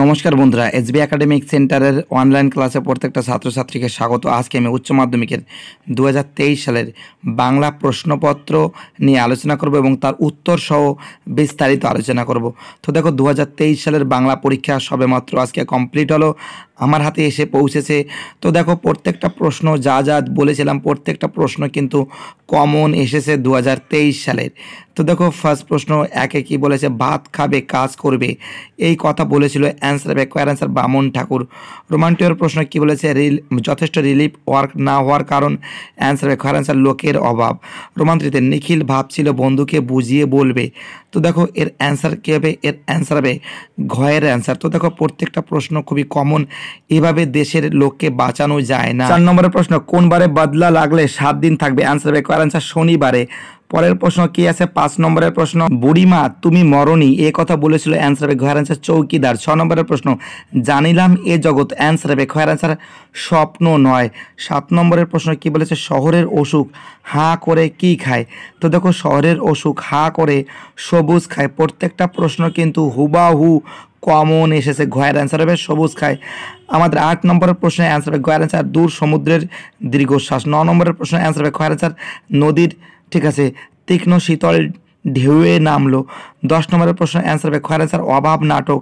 নমস্কার বন্ধুরা S B academic সেন্টারের অনলাইন ক্লাসে প্রত্যেকটা ছাত্রছাত্রীকে স্বাগত আজকে আমি উচ্চ মাধ্যমিকের দু সালের বাংলা প্রশ্নপত্র নিয়ে আলোচনা করব এবং তার উত্তর সহ বিস্তারিত আলোচনা করব তো দেখো দু সালের বাংলা পরীক্ষা সবেমাত্র আজকে কমপ্লিট হলো আমার হাতে এসে পৌঁছেছে তো দেখো প্রত্যেকটা প্রশ্ন যা যা বলেছিলাম প্রত্যেকটা প্রশ্ন কিন্তু কমন এসেছে দু সালের তো দেখো ফার্স্ট প্রশ্ন একে কি বলেছে ভাত খাবে কাজ করবে এই কথা বলেছিল অ্যান্সার হবে কয়ের অ্যান্সার বামন ঠাকুর রোমান্টিওর প্রশ্ন কি বলেছে রিল যথেষ্ট রিলিফ ওয়ার্ক না হওয়ার কারণ অ্যান্সার হবে কয়ের অ্যান্সার লোকের অভাব রোমান্ত্রিতে নিখিল ভাবছিল বন্ধুকে বুঝিয়ে বলবে তো দেখো এর অ্যান্সার কী হবে এর অ্যান্সার হবে ঘয়ের অ্যান্সার তো দেখো প্রত্যেকটা প্রশ্ন খুবই কমন এভাবে দেশের লোককে বাঁচানো যায় না চার নম্বরের প্রশ্ন কোন বারে বদলা লাগলে সাত দিন থাকবে অ্যান্সার হবে কয়ের অ্যান্সার শনিবারে পরের প্রশ্ন কি আছে পাঁচ নম্বরের প্রশ্ন বুড়িমা তুমি মরণী এ কথা বলেছিল অ্যান্সার হবে ঘয়ের আনসার চৌকিদার ছ নম্বরের প্রশ্ন জানিলাম এ জগৎ অ্যান্সার হবে ঘয়ের আনসার স্বপ্ন নয় সাত নম্বরের প্রশ্ন কি বলেছে শহরের অসুখ হাঁ করে কি খায় তো দেখো শহরের অসুখ হাঁ করে সবুজ খায় প্রত্যেকটা প্রশ্ন কিন্তু হুবাহু কমন এসেছে ঘয়ের অ্যান্সার হবে সবুজ খায় আমাদের আট নম্বরের প্রশ্নের অ্যান্সার হবে ঘয়ের অ্যান্সার দূর সমুদ্রের দীর্ঘশ্বাস ন নম্বরের প্রশ্ন অ্যান্সার হবে ঘয়ের অ্যান্সার নদীর ঠিক আছে তীক্ষ্ণ শীতল ঢেউয়ে নামলো দশ নম্বরের প্রশ্ন অ্যান্সার হবে খয়ের অ্যান্সার অভাব নাটক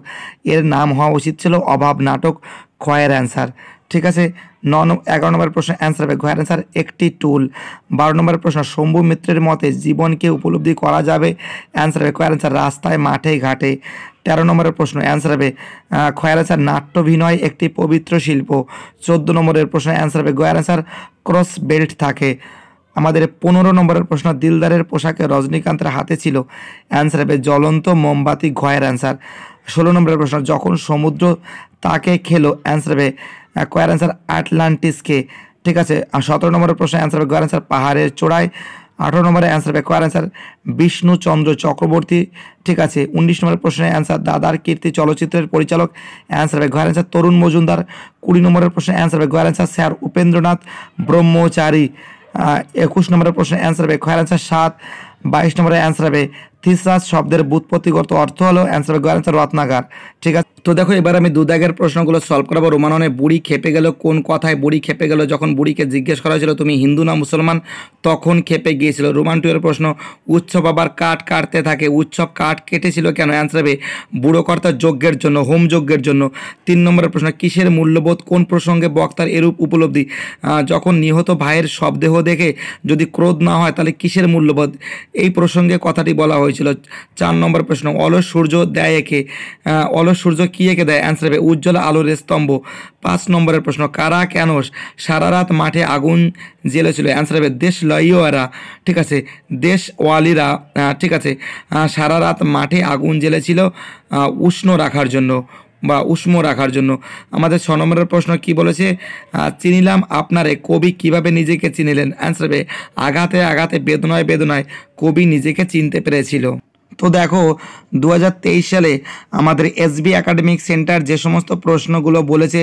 এর নাম হওয়া উচিত ছিল অভাব নাটক খয়ের অ্যান্সার ঠিক আছে ন এগারো নম্বরের প্রশ্ন অ্যান্সার হবে ঘয়ের অ্যান্সার একটি টুল বারো নম্বরের প্রশ্ন শম্ভু মিত্রের মতে জীবনকে উপলব্ধি করা যাবে অ্যান্সার হবে খয়ের অ্যান্সার রাস্তায় মাঠে ঘাটে তেরো নম্বরের প্রশ্ন অ্যান্সার হবে খয়ের অ্যান্সার নাট্যভিনয় একটি পবিত্র শিল্প চোদ্দো নম্বরের প্রশ্ন অ্যান্সার হবে গয়ের অ্যান্সার ক্রস বেল্ট থাকে আমাদের পনেরো নম্বরের প্রশ্ন দিলদারের পোশাকে রজনীকান্তের হাতে ছিল অ্যান্সার হবে জ্বলন্ত মোমবাতি ঘয়ের অ্যান্সার ষোলো নম্বরের প্রশ্ন যখন সমুদ্র তাকে খেলো অ্যান্সার হবে কয়ের অ্যান্সার আটলান্টিসকে ঠিক আছে সতেরো নম্বরের প্রশ্ন অ্যান্সার হবে গয়ের অ্যান্সার পাহাড়ের চোড়ায় আঠারো নম্বরের অ্যান্সার হবে কয়ার অ্যান্সার বিষ্ণুচন্দ্র চক্রবর্তী ঠিক আছে উনিশ নম্বরের প্রশ্নের অ্যান্সার দাদার কীর্তি চলচ্চিত্রের পরিচালক অ্যান্সার হবে গয়ার অ্যান্সার তরুণ মজুমদার কুড়ি নম্বরের প্রশ্নের অ্যান্সার হবে গয়ার অ্যান্সার স্যার উপেন্দ্রনাথ ব্রহ্মচারী একুশ নম্বরের প্রশ্নের অ্যান্সার হবে খয়ের অ্যান্সার সাত বাইশ নম্বরের অ্যান্সার হবে থিসাস শব্দের বুৎপত্তিগত অর্থ হলো অ্যান্সার গো অ্যান্সার রত্নাগার ঠিক আছে তো দেখো এবার আমি দুদাগের প্রশ্নগুলো সলভ করাবো রোমাননে বুড়ি খেপে গেল কোন কথায় বুড়ি খেপে গেল যখন বুড়িকে জিজ্ঞেস করা হয়েছিল তুমি হিন্দু না মুসলমান তখন খেপে গিয়েছিল রোমান টুয়ের প্রশ্ন উৎসব আবার কাঠ কাটতে থাকে উৎসব কাঠ কেটেছিল কেন অ্যান্সার হবে কর্তার যজ্ঞের জন্য হোম যজ্ঞের জন্য তিন নম্বরের প্রশ্ন কিসের মূল্যবোধ কোন প্রসঙ্গে বক্তার এরূপ উপলব্ধি যখন নিহত ভাইয়ের শবদেহ দেখে যদি ক্রোধ না হয় তাহলে কিসের মূল্যবোধ এই প্রসঙ্গে কথাটি বলা হয়েছে হয়েছিল চার নম্বর প্রশ্ন অলস সূর্য দেয় একে অলস সূর্য কী একে দেয় অ্যান্সার হবে উজ্জ্বল আলোর স্তম্ভ পাঁচ নম্বরের প্রশ্ন কারা কেন সারা রাত মাঠে আগুন জ্বেলেছিল অ্যান্সার হবে দেশ লইওয়ারা ঠিক আছে দেশ ওয়ালিরা ঠিক আছে সারা রাত মাঠে আগুন জেলেছিল উষ্ণ রাখার জন্য বা উষ্ম রাখার জন্য আমাদের ছ নম্বরের প্রশ্ন কি বলেছে চিনিলাম আপনারে কবি কিভাবে নিজেকে চিনিলেন অ্যান্সার হবে আঘাতে আঘাতে বেদনায় বেদনায় কবি নিজেকে চিনতে পেরেছিল তো দেখো দু সালে আমাদের এসবি একাডেমিক সেন্টার যে সমস্ত প্রশ্নগুলো বলেছে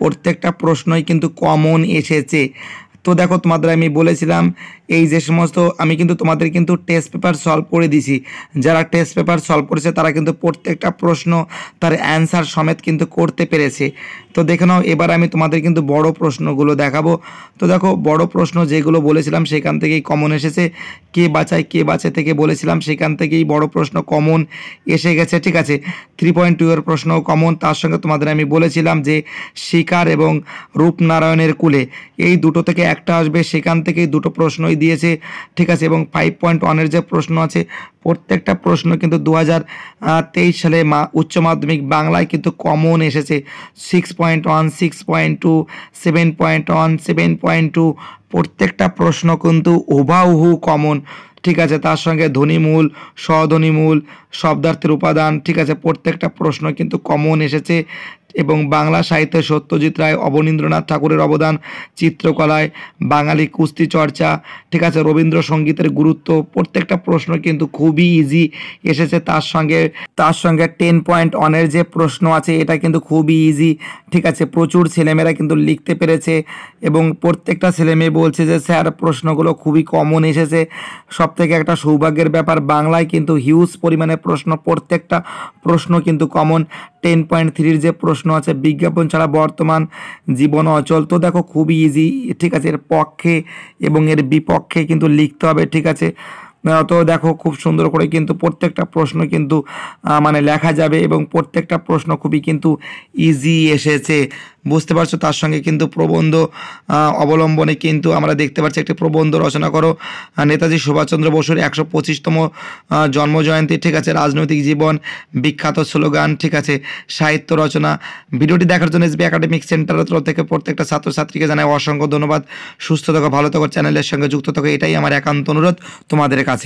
প্রত্যেকটা প্রশ্নই কিন্তু কমন এসেছে তো দেখো তোমাদের আমি বলেছিলাম এই যে সমস্ত আমি কিন্তু তোমাদের কিন্তু টেস্ট পেপার সলভ করে দিছি যারা টেস্ট পেপার সলভ করেছে তারা কিন্তু প্রত্যেকটা প্রশ্ন তার অ্যান্সার সমেত কিন্তু করতে পেরেছে তো দেখে নাও এবার আমি তোমাদের কিন্তু বড় প্রশ্নগুলো দেখাবো তো দেখো বড় প্রশ্ন যেগুলো বলেছিলাম সেখান থেকেই কমন এসেছে কে বাঁচায় কে বাঁচে থেকে বলেছিলাম সেখান থেকেই বড় প্রশ্ন কমন এসে গেছে ঠিক আছে থ্রি পয়েন্ট টু এর প্রশ্ন কমন তার সঙ্গে তোমাদের আমি বলেছিলাম যে শিকার এবং রূপনারায়ণের কুলে এই দুটো থেকে একটা আসবে সেখান থেকেই দুটো প্রশ্নই দিয়েছে ঠিক আছে এবং ফাইভ পয়েন্ট ওয়ানের যে প্রশ্ন আছে প্রত্যেকটা প্রশ্ন কিন্তু দু হাজার সালে মা উচ্চ মাধ্যমিক বাংলায় কিন্তু কমন এসেছে six point one six point two seven point one seven point two প্রত্যেকটা প্রশ্ন কিন্তু ওবাউহু কমন ঠিক আছে তার সঙ্গে ধ্বনিমূল স্বধ্বনিমূল শব্দার্থের উপাদান ঠিক আছে প্রত্যেকটা প্রশ্ন কিন্তু কমন এসেছে এবং বাংলা সাহিত্যে সত্যজিৎ রায় অবনীন্দ্রনাথ ঠাকুরের অবদান চিত্রকলায় বাঙালি কুস্তি চর্চা ঠিক আছে রবীন্দ্রসঙ্গীতের গুরুত্ব প্রত্যেকটা প্রশ্ন কিন্তু খুবই ইজি এসেছে তার সঙ্গে তার সঙ্গে টেন পয়েন্ট অনের যে প্রশ্ন আছে এটা কিন্তু খুবই ইজি ঠিক আছে প্রচুর ছেলেমেয়েরা কিন্তু লিখতে পেরেছে এবং প্রত্যেকটা ছেলেমেয়ে বলছে যে স্যার প্রশ্নগুলো খুবই কমন এসেছে সবথেকে একটা সৌভাগ্যের ব্যাপার বাংলায় কিন্তু হিউজ পরিমাণে প্রশ্ন প্রত্যেকটা প্রশ্ন কিন্তু কমন টেন পয়েন্ট থ্রির যে প্রশ্ন আছে বিজ্ঞাপন ছাড়া বর্তমান জীবন অচল তো দেখো খুবই ইজি ঠিক আছে এর পক্ষে এবং এর বিপক্ষে কিন্তু লিখতে হবে ঠিক আছে তো দেখো খুব সুন্দর করে কিন্তু প্রত্যেকটা প্রশ্ন কিন্তু মানে লেখা যাবে এবং প্রত্যেকটা প্রশ্ন খুবই কিন্তু ইজি এসেছে বুঝতে পারছো তার সঙ্গে কিন্তু প্রবন্ধ অবলম্বনে কিন্তু আমরা দেখতে পাচ্ছি একটি প্রবন্ধ রচনা করো নেতাজি সুভাষচন্দ্র বসুর একশো পঁচিশতম জন্মজয়ন্তী ঠিক আছে রাজনৈতিক জীবন বিখ্যাত স্লোগান ঠিক আছে সাহিত্য রচনা ভিডিওটি দেখার জন্য এসবি একাডেমিক সেন্টারের তরফ থেকে প্রত্যেকটা ছাত্রছাত্রীকে জানাই অসংখ্য ধন্যবাদ সুস্থ থাকো ভালো থাকো চ্যানেলের সঙ্গে যুক্ত থাকো এটাই আমার একান্ত অনুরোধ তোমাদের কাছে